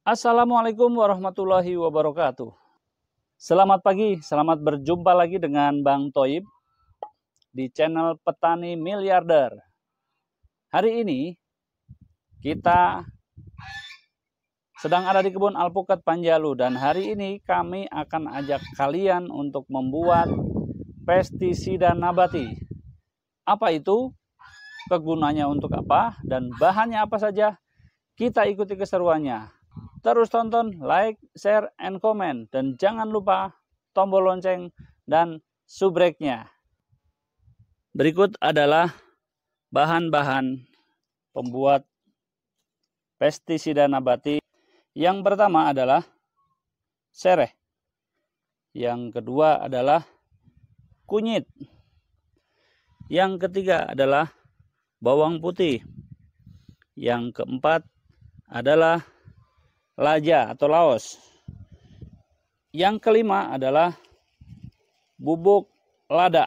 Assalamualaikum warahmatullahi wabarakatuh. Selamat pagi, selamat berjumpa lagi dengan Bang Toib di channel Petani Miliarder. Hari ini kita sedang ada di kebun alpukat Panjalu dan hari ini kami akan ajak kalian untuk membuat pestisida nabati. Apa itu? Kegunanya untuk apa dan bahannya apa saja? Kita ikuti keseruannya. Terus tonton, like, share, and comment. Dan jangan lupa tombol lonceng dan subreknya. Berikut adalah bahan-bahan pembuat pestisida nabati. Yang pertama adalah sereh. Yang kedua adalah kunyit. Yang ketiga adalah bawang putih. Yang keempat adalah Laja atau Laos. Yang kelima adalah bubuk lada.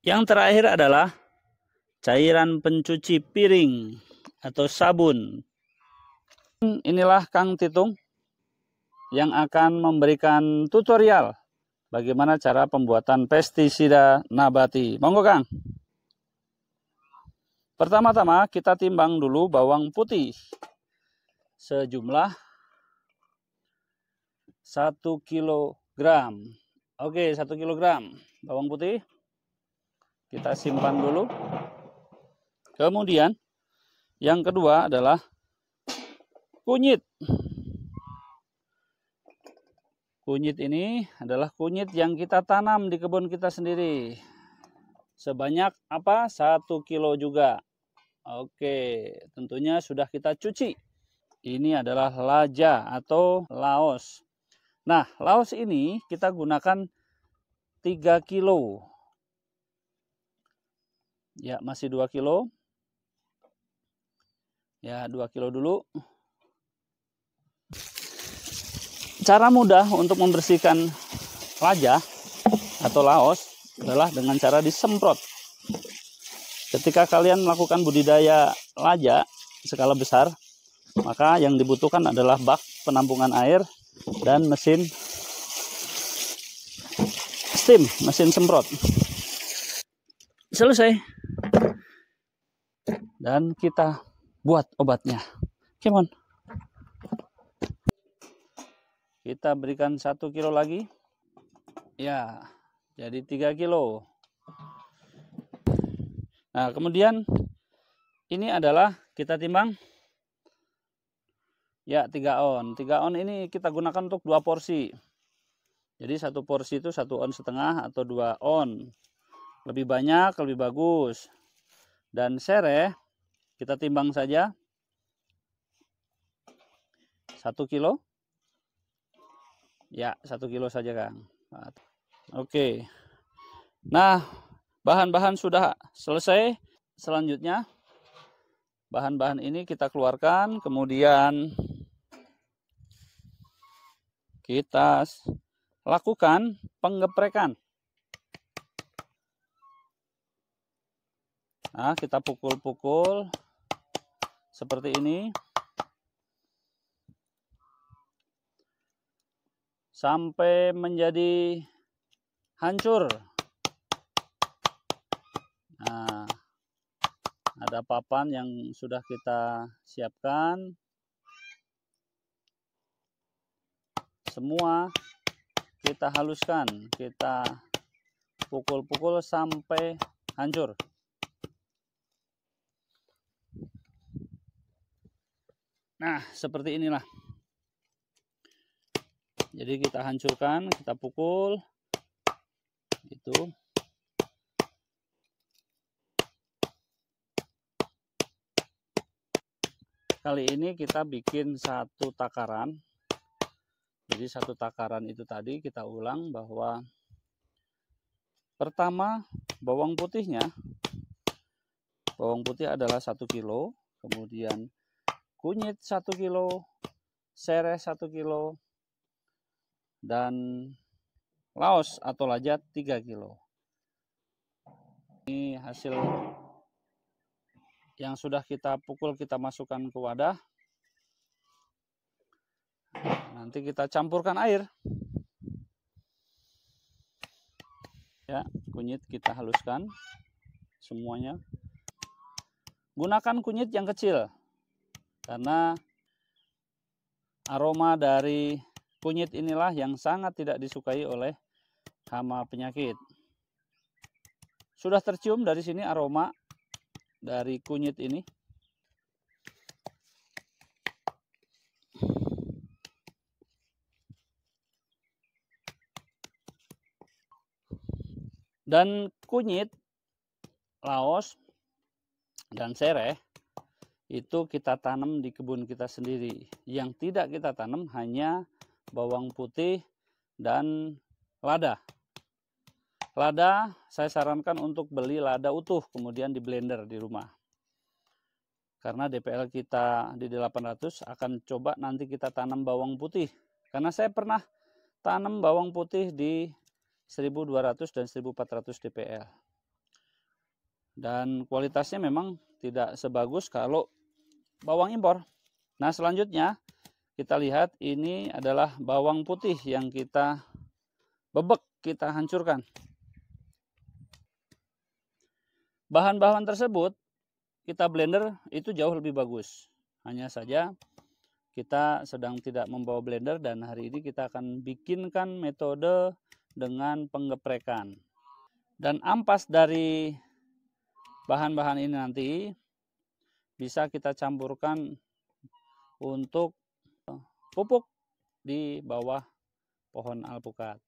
Yang terakhir adalah cairan pencuci piring atau sabun. Inilah Kang Titung yang akan memberikan tutorial bagaimana cara pembuatan pestisida nabati. Monggo Kang. Pertama-tama kita timbang dulu bawang putih sejumlah 1 kg. Oke, 1 kg bawang putih kita simpan dulu. Kemudian yang kedua adalah kunyit. Kunyit ini adalah kunyit yang kita tanam di kebun kita sendiri. Sebanyak apa? 1 kilo juga. Oke, tentunya sudah kita cuci ini adalah laja atau laos. Nah, laos ini kita gunakan 3 kilo. Ya, masih 2 kilo. Ya, 2 kilo dulu. Cara mudah untuk membersihkan laja atau laos adalah dengan cara disemprot. Ketika kalian melakukan budidaya laja skala besar, maka yang dibutuhkan adalah bak penampungan air dan mesin steam, mesin semprot. Selesai. Dan kita buat obatnya. Come on. Kita berikan satu kilo lagi. Ya, jadi tiga kilo. Nah, kemudian ini adalah kita timbang Ya, 3 on. 3 on ini kita gunakan untuk dua porsi. Jadi satu porsi itu satu on setengah atau dua on. Lebih banyak, lebih bagus. Dan sereh kita timbang saja. 1 kilo. Ya, 1 kilo saja, Kang. Oke. Nah, bahan-bahan sudah selesai. Selanjutnya bahan-bahan ini kita keluarkan, kemudian kita lakukan penggeprekan. Nah, kita pukul-pukul seperti ini. Sampai menjadi hancur. Nah, ada papan yang sudah kita siapkan. semua kita haluskan kita pukul-pukul sampai hancur nah seperti inilah jadi kita hancurkan kita pukul itu kali ini kita bikin satu takaran jadi satu takaran itu tadi kita ulang bahwa pertama bawang putihnya bawang putih adalah 1 kilo, kemudian kunyit 1 kilo, sereh 1 kilo, dan laos atau lajat 3 kilo. Ini hasil yang sudah kita pukul kita masukkan ke wadah nanti kita campurkan air ya kunyit kita haluskan semuanya gunakan kunyit yang kecil karena aroma dari kunyit inilah yang sangat tidak disukai oleh hama penyakit sudah tercium dari sini aroma dari kunyit ini Dan kunyit, laos, dan sereh itu kita tanam di kebun kita sendiri. Yang tidak kita tanam hanya bawang putih dan lada. Lada saya sarankan untuk beli lada utuh kemudian di blender di rumah. Karena DPL kita di 800 akan coba nanti kita tanam bawang putih. Karena saya pernah tanam bawang putih di 1200 dan 1400 dpl. Dan kualitasnya memang tidak sebagus kalau bawang impor. Nah, selanjutnya kita lihat ini adalah bawang putih yang kita bebek, kita hancurkan. Bahan-bahan tersebut kita blender itu jauh lebih bagus. Hanya saja kita sedang tidak membawa blender dan hari ini kita akan bikinkan metode dengan penggeprekan. Dan ampas dari bahan-bahan ini nanti bisa kita campurkan untuk pupuk di bawah pohon alpukat.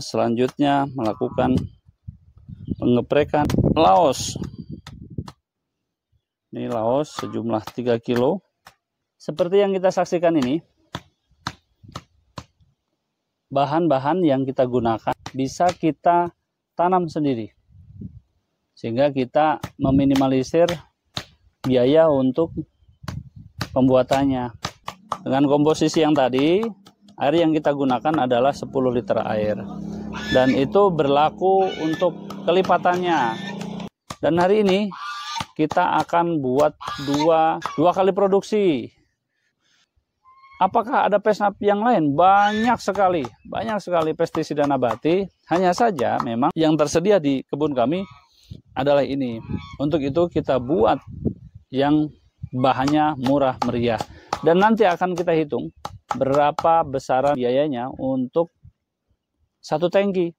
selanjutnya melakukan pengeprekan laos ini laos sejumlah 3 kilo seperti yang kita saksikan ini bahan-bahan yang kita gunakan bisa kita tanam sendiri sehingga kita meminimalisir biaya untuk pembuatannya dengan komposisi yang tadi air yang kita gunakan adalah 10 liter air dan itu berlaku untuk kelipatannya. Dan hari ini kita akan buat dua dua kali produksi. Apakah ada pesnap yang lain? Banyak sekali, banyak sekali pestisida nabati. Hanya saja memang yang tersedia di kebun kami adalah ini. Untuk itu kita buat yang bahannya murah meriah. Dan nanti akan kita hitung berapa besaran biayanya untuk satu tangki